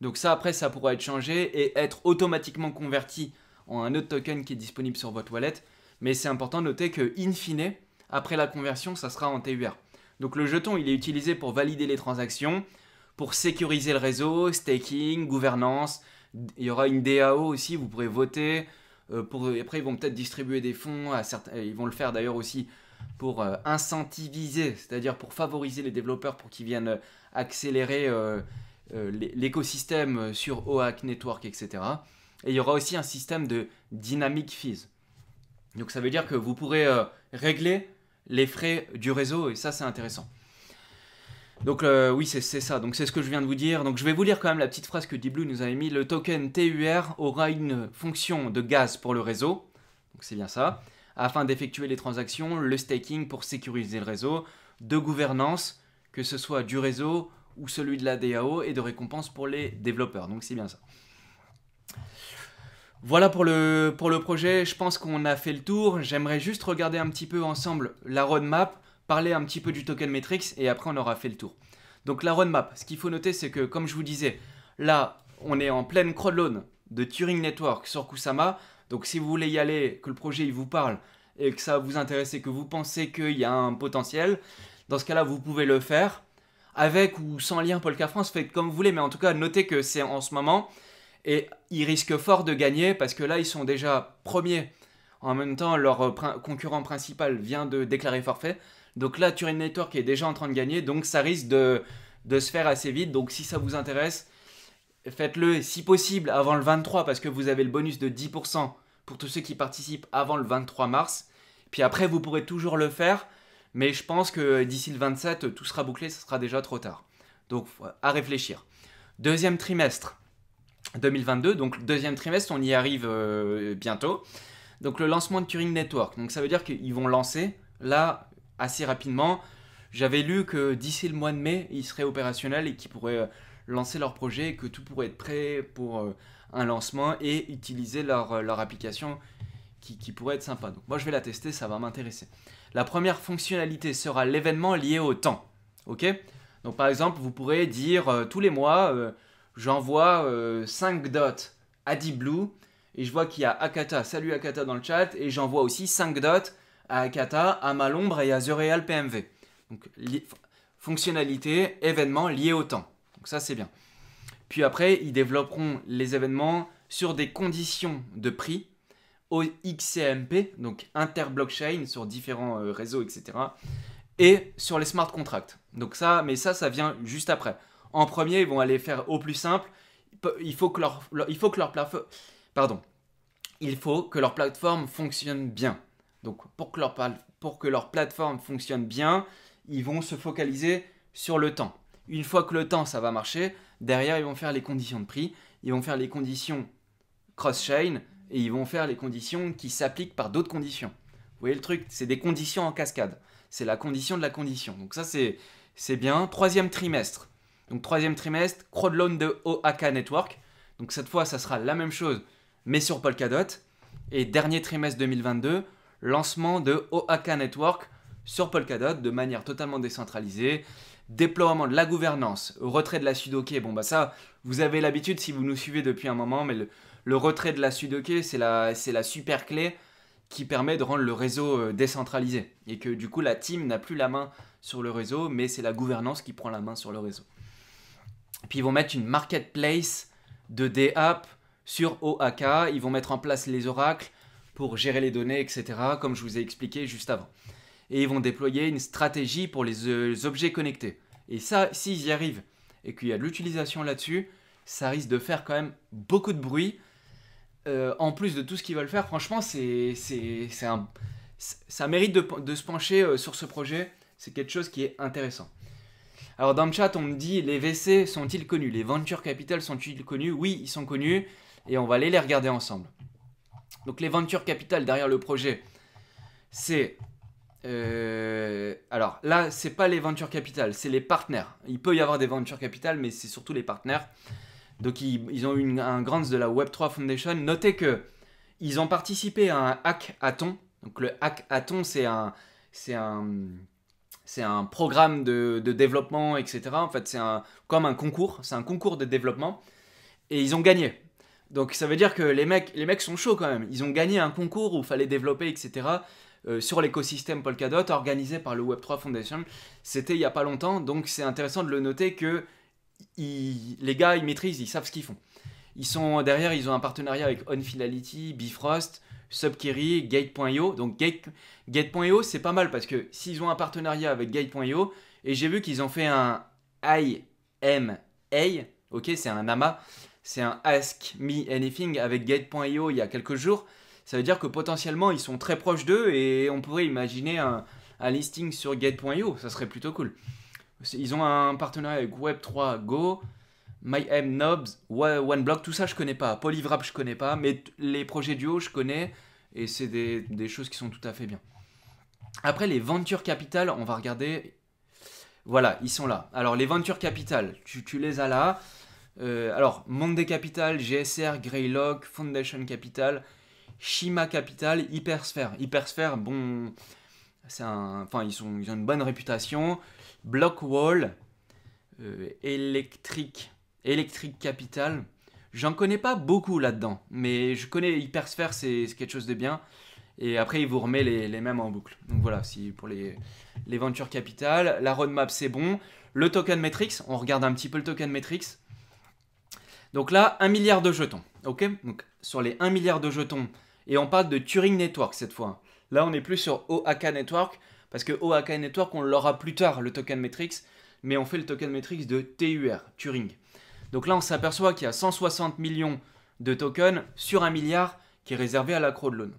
Donc ça, après, ça pourra être changé et être automatiquement converti en un autre token qui est disponible sur votre wallet. Mais c'est important de noter que, in fine, après la conversion, ça sera en TUR. Donc le jeton, il est utilisé pour valider les transactions, pour sécuriser le réseau, staking, gouvernance, il y aura une DAO aussi, vous pourrez voter. Euh, pour, après, ils vont peut-être distribuer des fonds. À certains, ils vont le faire d'ailleurs aussi pour euh, incentiviser, c'est-à-dire pour favoriser les développeurs pour qu'ils viennent euh, accélérer l'écosystème sur OAC Network, etc. Et il y aura aussi un système de dynamic fees. Donc ça veut dire que vous pourrez régler les frais du réseau et ça c'est intéressant. Donc euh, oui, c'est ça, donc c'est ce que je viens de vous dire. Donc je vais vous lire quand même la petite phrase que Diblu nous avait mis. Le token TUR aura une fonction de gaz pour le réseau, donc c'est bien ça, afin d'effectuer les transactions, le staking pour sécuriser le réseau, de gouvernance, que ce soit du réseau ou celui de la DAO, et de récompense pour les développeurs, donc c'est bien ça. Voilà pour le, pour le projet, je pense qu'on a fait le tour. J'aimerais juste regarder un petit peu ensemble la roadmap parler un petit peu du token matrix et après on aura fait le tour. Donc la roadmap, ce qu'il faut noter c'est que comme je vous disais, là on est en pleine crowdloan de Turing Network sur Kusama. Donc si vous voulez y aller, que le projet il vous parle et que ça vous intéresse et que vous pensez qu'il y a un potentiel, dans ce cas-là vous pouvez le faire avec ou sans lien Polka France, faites comme vous voulez, mais en tout cas notez que c'est en ce moment et ils risquent fort de gagner parce que là ils sont déjà premiers. En même temps, leur concurrent principal vient de déclarer forfait. Donc là, Turing Network est déjà en train de gagner, donc ça risque de, se faire assez vite. Donc si ça vous intéresse, faites-le si possible avant le 23 parce que vous avez le bonus de 10% pour tous ceux qui participent avant le 23 mars. Puis après, vous pourrez toujours le faire, mais je pense que d'ici le 27, tout sera bouclé, ce sera déjà trop tard. Donc à réfléchir. Deuxième trimestre 2022, donc deuxième trimestre, on y arrive euh, bientôt. Donc le lancement de Turing Network, donc ça veut dire qu'ils vont lancer là assez rapidement. J'avais lu que d'ici le mois de mai, ils seraient opérationnels et qu'ils pourraient euh, lancer leur projet que tout pourrait être prêt pour euh, un lancement et utiliser leur, euh, application qui, pourrait être sympa. Donc moi je vais la tester, ça va m'intéresser. La première fonctionnalité sera l'événement lié au temps. Ok Donc par exemple, vous pourrez dire tous les mois, j'envoie 5 dots à Diblu et je vois qu'il y a Akata, salut Akata dans le chat, et j'envoie aussi 5 dots à Akata, à Malombre et à The Real PMV. Donc fonctionnalité, événements liés au temps. Donc ça c'est bien. Puis après, ils développeront les événements sur des conditions de prix au XCMP, donc inter-blockchain sur différents euh, réseaux, etc. Et sur les smart contracts. Donc ça, mais ça, ça vient juste après. En premier, ils vont aller faire au plus simple. Il faut que leur, il faut que leur pardon, il faut que leur plateforme fonctionne bien. Donc pour que, leur, plateforme fonctionne bien, ils vont se focaliser sur le temps. Une fois que le temps, ça va marcher, derrière, ils vont faire les conditions de prix, ils vont faire les conditions cross-chain, et ils vont faire les conditions qui s'appliquent par d'autres conditions. Vous voyez le truc, c'est des conditions en cascade. C'est la condition de la condition. Donc ça, c'est bien. Troisième trimestre. Donc troisième trimestre, crowdloan de OAK Network. Donc cette fois, ça sera la même chose, mais sur Polkadot. Et dernier trimestre 2022, lancement de OAK Network sur Polkadot de manière totalement décentralisée, déploiement de la gouvernance, retrait de la Sudoku. Bon, bah ça, vous avez l'habitude si vous nous suivez depuis un moment, mais le, retrait de la Sudoku, c'est la, la super clé qui permet de rendre le réseau euh, décentralisé. Et que du coup, la team n'a plus la main sur le réseau, mais c'est la gouvernance qui prend la main sur le réseau. Puis ils vont mettre une marketplace de DApp sur OAK, ils vont mettre en place les oracles, pour gérer les données, etc., comme je vous ai expliqué juste avant. Et ils vont déployer une stratégie pour euh, les, objets connectés. Et ça, s'ils y arrivent et qu'il y a de l'utilisation là-dessus, ça risque de faire quand même beaucoup de bruit. Euh, en plus de tout ce qu'ils veulent faire, franchement, c'est, c'est, ça mérite de, se pencher euh, sur ce projet. C'est quelque chose qui est intéressant. Alors dans le chat, on me dit les VC sont-ils connus Les venture capital sont-ils connus Oui, ils sont connus et on va aller les regarder ensemble. Donc les ventures capitales derrière le projet, c'est... Euh, alors là, c'est pas les ventures capitales, c'est les partenaires. Il peut y avoir des ventures capitales, mais c'est surtout les partenaires. Donc ils, ont eu un grant de la Web3 Foundation. Notez que ils ont participé à un hackathon. Donc le hackathon, c'est un, c'est un, c'est un programme de, de, développement, etc. En fait, c'est un, comme un concours, c'est un concours de développement. Et ils ont gagné. Donc ça veut dire que les mecs, les mecs sont chauds quand même. Ils ont gagné un concours où il fallait développer, etc. Euh, sur l'écosystème Polkadot organisé par le Web3 Foundation. C'était il n'y a pas longtemps, donc c'est intéressant de le noter que les gars, ils maîtrisent, ils savent ce qu'ils font. Ils sont derrière, ils ont un partenariat avec OnFinality, Bifrost, Subquery Gate.io. Donc Gate.io, c'est pas mal parce que s'ils ont un partenariat avec Gate.io, et j'ai vu qu'ils ont fait un IMA, ok, c'est un AMA, c'est un Ask Me Anything avec Gate.io il y a quelques jours. Ça veut dire que potentiellement ils sont très proches d'eux et on pourrait imaginer un, listing sur Gate.io, ça serait plutôt cool. Ils ont un partenariat avec Web3 Go, MyM Nobs, OneBlock, tout ça je connais pas, Polyvrap je connais pas, mais les projets duo je connais et c'est des, choses qui sont tout à fait bien. Après les Venture Capital, on va regarder voilà, ils sont là. Alors les Venture Capital, tu les as là. Euh, alors, Monde Capital, GSR, Greylock, Foundation Capital, Shima Capital, Hypersphere. Hypersphere, bon, c'est un, enfin, ils, sont, ils ont une bonne réputation. Blockwall, euh, Electric, Electric Capital. J'en connais pas beaucoup là-dedans, mais je connais Hypersphere, c'est quelque chose de bien. Et après, il vous remet les, les mêmes en boucle. Donc voilà, si pour les, les Venture Capital, la roadmap c'est bon. Le token Matrix, on regarde un petit peu le token Matrix. Donc là, 1 milliard de jetons. Ok Donc sur les 1 milliard de jetons, et on parle de Turing Network cette fois. Là, on n'est plus sur OAK Network, parce que OAK Network, on l'aura plus tard, le token matrix, mais on fait le token matrix de TUR, Turing. Donc là, on s'aperçoit qu'il y a 160 millions de tokens sur 1 milliard qui est réservé à l'accro de l'une.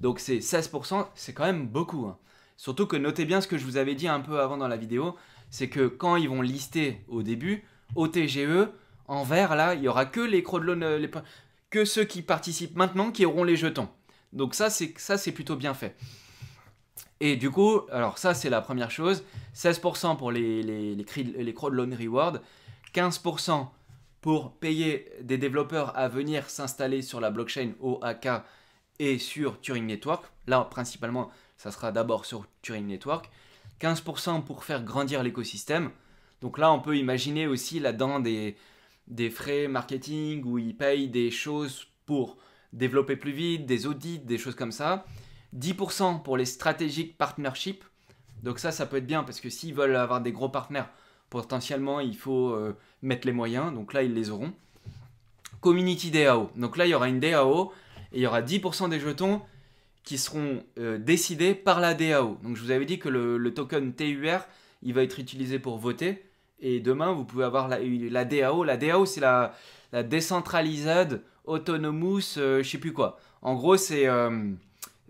Donc c'est 16%, c'est quand même beaucoup. Hein. Surtout que notez bien ce que je vous avais dit un peu avant dans la vidéo, c'est que quand ils vont lister au début, OTGE, en vert, là, il y aura que les euh, que ceux qui participent maintenant qui auront les jetons. Donc ça, c'est ça, c'est plutôt bien fait. Et du coup, alors ça, c'est la première chose. 16% pour les, les, les, les Crowdloan Rewards, 15% pour payer des développeurs à venir s'installer sur la blockchain OAK et sur Turing Network. Là, principalement, ça sera d'abord sur Turing Network. 15% pour faire grandir l'écosystème. Donc là, on peut imaginer aussi là-dedans des, des frais marketing où ils payent des choses pour développer plus vite, des audits, des choses comme ça. 10% pour les stratégiques partnerships. Donc ça, ça peut être bien parce que s'ils veulent avoir des gros partenaires, potentiellement, il faut euh, mettre les moyens. Donc là, ils les auront. Community DAO. Donc là, il y aura une DAO et il y aura 10% des jetons qui seront euh, décidés par la DAO. Donc je vous avais dit que le, le token TUR, il va être utilisé pour voter. Et demain, vous pouvez avoir la, DAO. La DAO, c'est la, la Decentralized Autonomous, euh, je sais plus quoi. En gros, c'est euh,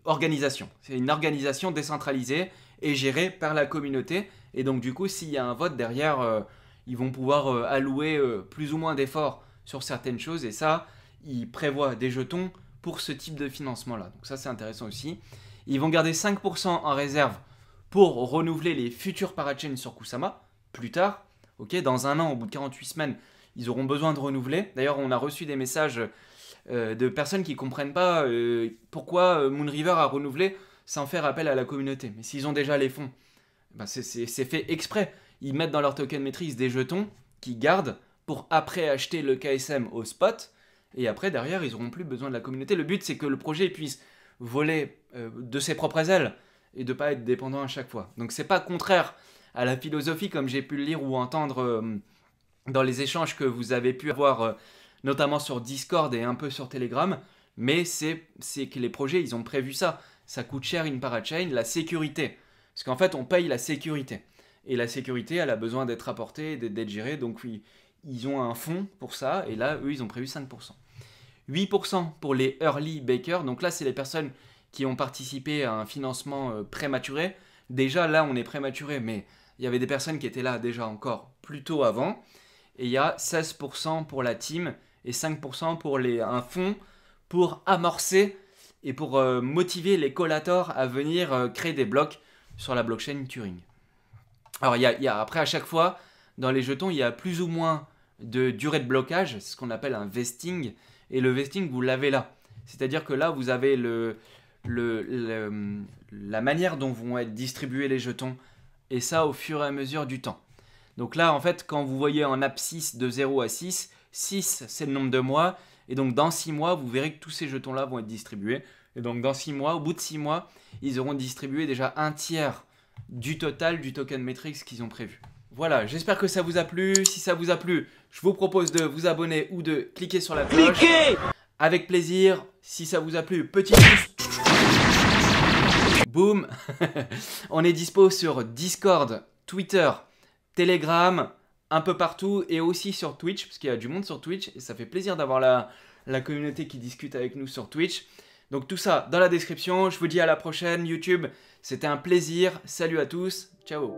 organisation. C'est une organisation décentralisée et gérée par la communauté. Et donc, du coup, s'il y a un vote derrière, euh, ils vont pouvoir allouer plus ou moins d'efforts sur certaines choses. Et ça, ils prévoient des jetons pour ce type de financement-là. Donc, ça, c'est intéressant aussi. Ils vont garder 5% en réserve pour renouveler les futurs parachains sur Kusama plus tard dans un an, au bout de 48 semaines, ils auront besoin de renouveler. D'ailleurs, on a reçu des messages euh, de personnes qui comprennent pas euh, pourquoi euh, Moonriver a renouvelé sans faire appel à la communauté. Mais s'ils ont déjà les fonds, ben, c'est fait exprès. Ils mettent dans leur token maîtrise des jetons qu'ils gardent pour après acheter le KSM au spot. Et après, derrière, ils n'auront plus besoin de la communauté. Le but, c'est que le projet puisse voler de ses propres ailes et de pas être dépendant à chaque fois. Donc c'est pas contraire à la philosophie comme j'ai pu le lire ou entendre euh, dans les échanges que vous avez pu avoir, euh, notamment sur Discord et un peu sur Telegram. Mais c'est que les projets, ils ont prévu ça. Ça coûte cher une parachain, la sécurité. Parce qu'en fait, on paye la sécurité. Et la sécurité, elle a besoin d'être apportée, d'être gérée. Donc, ils, ils ont un fonds pour ça. Et là, eux, ils ont prévu 5%. 8% pour les early bakers. Donc là, c'est les personnes qui ont participé à un financement euh, prématuré. Déjà, là, on est prématuré, mais il y avait des personnes qui étaient là déjà encore plus tôt avant. Et il y a 16% pour la team et 5% pour un fonds pour amorcer et pour euh, motiver les collators à venir euh, créer des blocs sur la blockchain Turing. Alors, il y, après, à chaque fois, dans les jetons, il y a plus ou moins de durée de blocage, c'est ce qu'on appelle un vesting. Et le vesting, vous l'avez là. C'est-à-dire que là, vous avez le, la manière dont vont être distribués les jetons et ça au fur et à mesure du temps. Donc là, en fait, quand vous voyez en abscisse de 0 à 6, 6 c'est le nombre de mois, et donc dans 6 mois, vous verrez que tous ces jetons-là vont être distribués. Et donc dans 6 mois, au bout de 6 mois, ils auront distribué déjà un tiers du total du token Matrix qu'ils ont prévu. Voilà, j'espère que ça vous a plu. Si ça vous a plu, je vous propose de vous abonner ou de cliquer sur la cloche. Cliquez Avec plaisir. Si ça vous a plu, petit pouce Boum [LAUGHS] On est dispo sur Discord, Twitter, Telegram, un peu partout et aussi sur Twitch, parce qu'il y a du monde sur Twitch et ça fait plaisir d'avoir la, la communauté qui discute avec nous sur Twitch. Donc tout ça dans la description. Je vous dis à la prochaine YouTube. C'était un plaisir. Salut à tous. Ciao.